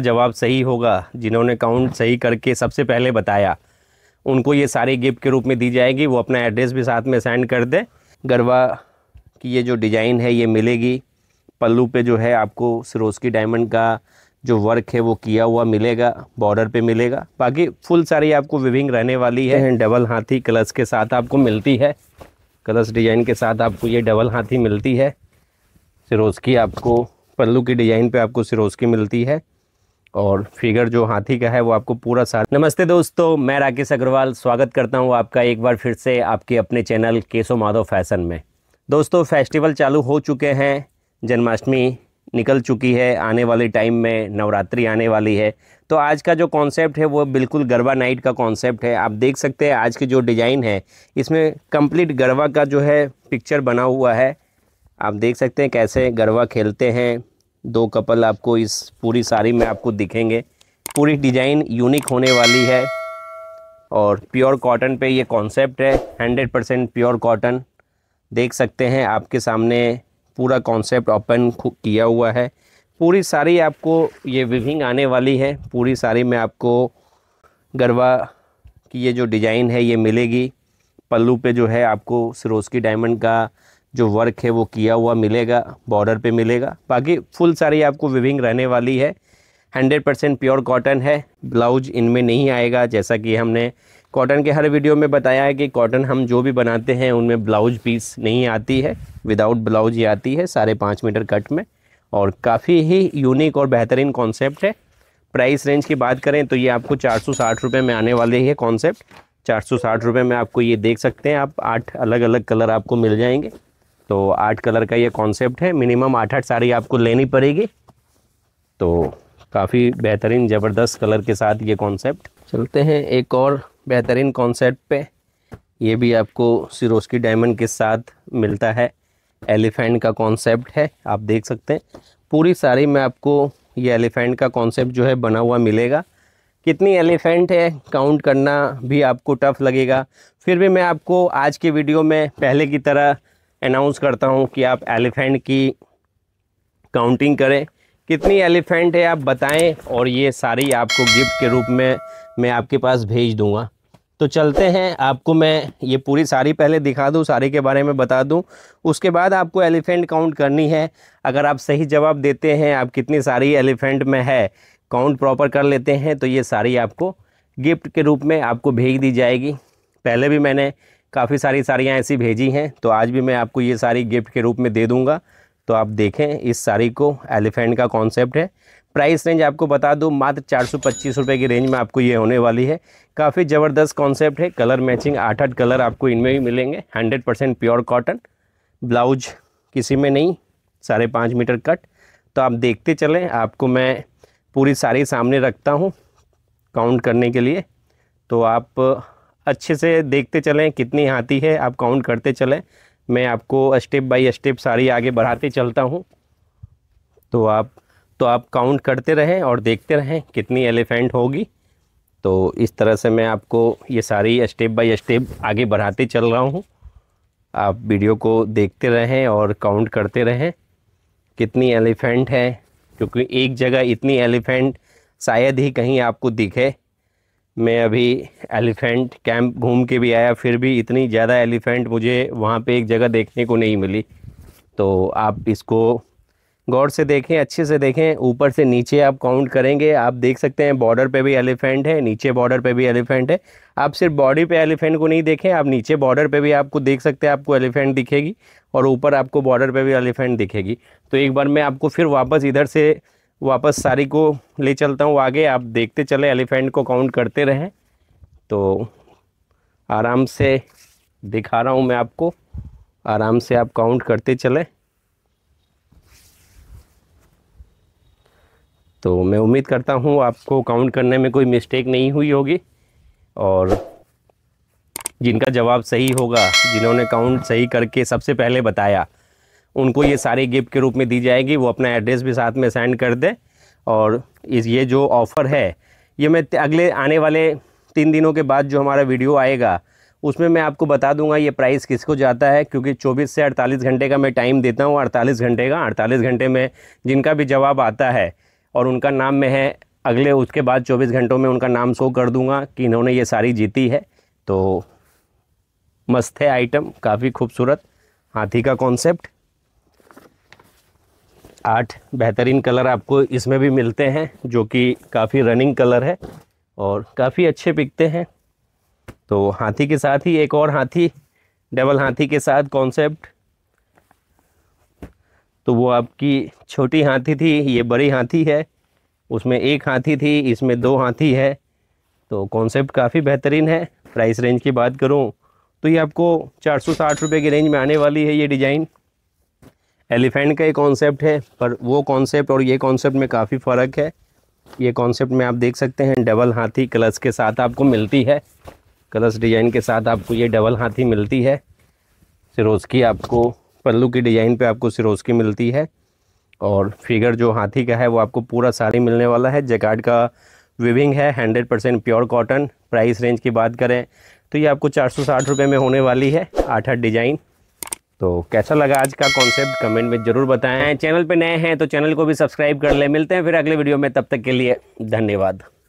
जवाब सही होगा जिन्होंने काउंट सही करके सबसे पहले बताया उनको ये सारे गिफ्ट के रूप में दी जाएगी वो अपना एड्रेस भी साथ में सेंड कर दें गरबा की ये जो डिज़ाइन है ये मिलेगी पल्लू पे जो है आपको सरोजकी डायमंड का जो वर्क है वो किया हुआ मिलेगा बॉर्डर पे मिलेगा बाकी फुल सारी आपको विविंग रहने वाली है डबल हाथी कलर्स के साथ आपको मिलती है कलर्स डिज़ाइन के साथ आपको ये डबल हाथी मिलती है सरोजकी आपको पल्लू की डिज़ाइन पर आपको सरोजकी मिलती है और फिगर जो हाथी का है वो आपको पूरा साथ नमस्ते दोस्तों मैं राकेश अग्रवाल स्वागत करता हूँ आपका एक बार फिर से आपके अपने चैनल केशव माधव फैशन में दोस्तों फेस्टिवल चालू हो चुके हैं जन्माष्टमी निकल चुकी है आने वाले टाइम में नवरात्रि आने वाली है तो आज का जो कॉन्सेप्ट है वो बिल्कुल गरबा नाइट का कॉन्सेप्ट है आप देख सकते हैं आज की जो डिज़ाइन है इसमें कंप्लीट गरबा का जो है पिक्चर बना हुआ है आप देख सकते हैं कैसे गरबा खेलते हैं दो कपल आपको इस पूरी साड़ी में आपको दिखेंगे पूरी डिज़ाइन यूनिक होने वाली है और प्योर कॉटन पे ये कॉन्सेप्ट है 100 परसेंट प्योर कॉटन देख सकते हैं आपके सामने पूरा कॉन्सेप्ट ओपन किया हुआ है पूरी साड़ी आपको ये विविंग आने वाली है पूरी साड़ी में आपको गरबा की ये जो डिज़ाइन है ये मिलेगी पल्लू पे जो है आपको की डायमंड का जो वर्क है वो किया हुआ मिलेगा बॉर्डर पे मिलेगा बाकी फुल साड़ी आपको विविंग रहने वाली है 100% परसेंट प्योर कॉटन है ब्लाउज इनमें नहीं आएगा जैसा कि हमने कॉटन के हर वीडियो में बताया है कि कॉटन हम जो भी बनाते हैं उनमें ब्लाउज पीस नहीं आती है विदाउट ब्लाउज ही आती है साढ़े पाँच मीटर कट में और काफ़ी ही यूनिक और बेहतरीन कॉन्सेप्ट है प्राइस रेंज की बात करें तो ये आपको चार सौ साठ रुपये में आने ही है कॉन्सेप्ट चार सौ साठ रुपये में आपको ये देख सकते हैं आप आठ अलग अलग कलर आपको मिल जाएंगे तो आठ कलर का ये कॉन्सेप्ट है मिनिमम आठ आठ साड़ी आपको लेनी पड़ेगी तो काफ़ी बेहतरीन ज़बरदस्त कलर के साथ ये कॉन्सेप्ट चलते हैं एक और बेहतरीन कॉन्सेप्ट पे ये भी आपको सिरोस्की डायमंड के साथ मिलता है एलिफेंट का कॉन्सेप्ट है आप देख सकते हैं पूरी साड़ी में आपको ये एलिफेंट का कॉन्सेप्ट जो है बना हुआ मिलेगा कितनी एलिफेंट है काउंट करना भी आपको टफ लगेगा फिर भी मैं आपको आज के वीडियो में पहले की तरह अनाउंस करता हूँ कि आप एलिफेंट की काउंटिंग करें कितनी एलिफेंट है आप बताएं और ये सारी आपको गिफ्ट के रूप में मैं आपके पास भेज दूँगा तो चलते हैं आपको मैं ये पूरी सारी पहले दिखा दूँ सारी के बारे में बता दूँ उसके बाद आपको एलिफेंट काउंट करनी है अगर आप सही जवाब देते हैं आप कितनी सारी एलिफेंट में है काउंट प्रॉपर कर लेते हैं तो ये सारी आपको गिफ्ट के रूप में आपको भेज दी जाएगी पहले भी मैंने काफ़ी सारी साड़ियाँ ऐसी भेजी हैं तो आज भी मैं आपको ये सारी गिफ्ट के रूप में दे दूँगा तो आप देखें इस साड़ी को एलिफेंट का कॉन्सेप्ट है प्राइस रेंज आपको बता दूँ मात्र चार सौ पच्चीस रुपये की रेंज में आपको ये होने वाली है काफ़ी ज़बरदस्त कॉन्सेप्ट है कलर मैचिंग आठ आठ कलर आपको इनमें भी मिलेंगे hundred percent pure cotton blouse किसी में नहीं साढ़े पाँच मीटर कट तो आप देखते चलें आपको मैं पूरी साड़ी सामने रखता हूँ काउंट करने के लिए तो आप अच्छे से देखते चलें कितनी हाथी है आप काउंट करते चलें मैं आपको स्टेप बाय स्टेप सारी आगे बढ़ाते चलता हूँ तो आप तो आप काउंट करते रहें और देखते रहें कितनी एलिफेंट होगी तो इस तरह से मैं आपको ये सारी स्टेप बाय स्टेप आगे बढ़ाते चल रहा हूँ आप वीडियो को देखते रहें और काउंट करते रहें कितनी एलिफेंट है क्योंकि एक जगह इतनी एलिफेंट शायद ही कहीं आपको दिखे मैं अभी एलिफेंट कैंप घूम के भी आया फिर भी इतनी ज़्यादा एलिफेंट मुझे वहाँ पे एक जगह देखने को नहीं मिली तो आप इसको गौर से देखें अच्छे से देखें ऊपर से नीचे आप काउंट करेंगे आप देख सकते हैं बॉर्डर पे भी एलिफेंट है नीचे बॉर्डर पे भी एलिफेंट है आप सिर्फ बॉडी पे एलिफेंट को नहीं देखें आप नीचे बॉर्डर पे भी आपको देख सकते हैं आपको एलिफेंट दिखेगी और ऊपर आपको बॉर्डर पे भी एलिफेंट दिखेगी तो एक बार मैं आपको फिर वापस इधर से वापस सारी को ले चलता हूँ आगे आप देखते चले एलिफेंट को काउंट करते रहें तो आराम से दिखा रहा हूँ मैं आपको आराम से आप काउंट करते चले तो मैं उम्मीद करता हूँ आपको काउंट करने में कोई मिस्टेक नहीं हुई होगी और जिनका जवाब सही होगा जिन्होंने काउंट सही करके सबसे पहले बताया उनको ये सारे गिफ्ट के रूप में दी जाएगी वो अपना एड्रेस भी साथ में सेंड कर दें और इस ये जो ऑफ़र है ये मैं अगले आने वाले तीन दिनों के बाद जो हमारा वीडियो आएगा उसमें मैं आपको बता दूंगा ये प्राइस किसको जाता है क्योंकि 24 से 48 घंटे का मैं टाइम देता हूँ 48 घंटे का 48 घंटे में जिनका भी जवाब आता है और उनका नाम में है अगले उसके बाद 24 घंटों में उनका नाम शो कर दूंगा कि इन्होंने ये सारी जीती है तो मस्त है आइटम काफ़ी खूबसूरत हाथी का कॉन्सेप्ट आठ बेहतरीन कलर आपको इसमें भी मिलते हैं जो कि काफ़ी रनिंग कलर है और काफ़ी अच्छे बिकते हैं तो हाथी के साथ ही एक और हाथी डबल हाथी के साथ कॉन्सेप्ट तो वो आपकी छोटी हाथी थी ये बड़ी हाथी है उसमें एक हाथी थी इसमें दो हाथी है तो कॉन्सेप्ट काफ़ी बेहतरीन है प्राइस रेंज की बात करूँ तो ये आपको चार सौ साठ रुपये की रेंज में आने वाली है ये डिज़ाइन एलिफेंट का ही कॉन्सेप्ट है पर वो कॉन्सेप्ट और ये कॉन्सेप्ट में काफ़ी फ़र्क है ये कॉन्सेप्ट में आप देख सकते हैं डबल हाथी कलर्स के साथ आपको मिलती है कलर्स डिज़ाइन के साथ आपको ये डबल हाथी मिलती है सिरोज की आपको पल्लू की डिज़ाइन पे आपको सिरोज की मिलती है और फिगर जो हाथी का है वो आपको पूरा साड़ी मिलने वाला है जैकार्ड का विविंग है hundred percent pure cotton price range की बात करें तो ये आपको चार सौ साठ रुपये में होने वाली है आठ आठ डिज़ाइन तो कैसा लगा आज का कॉन्सेप्ट कमेंट में ज़रूर बताएं चैनल पे नए हैं तो चैनल को भी सब्सक्राइब कर ले मिलते हैं फिर अगले वीडियो में तब तक के लिए धन्यवाद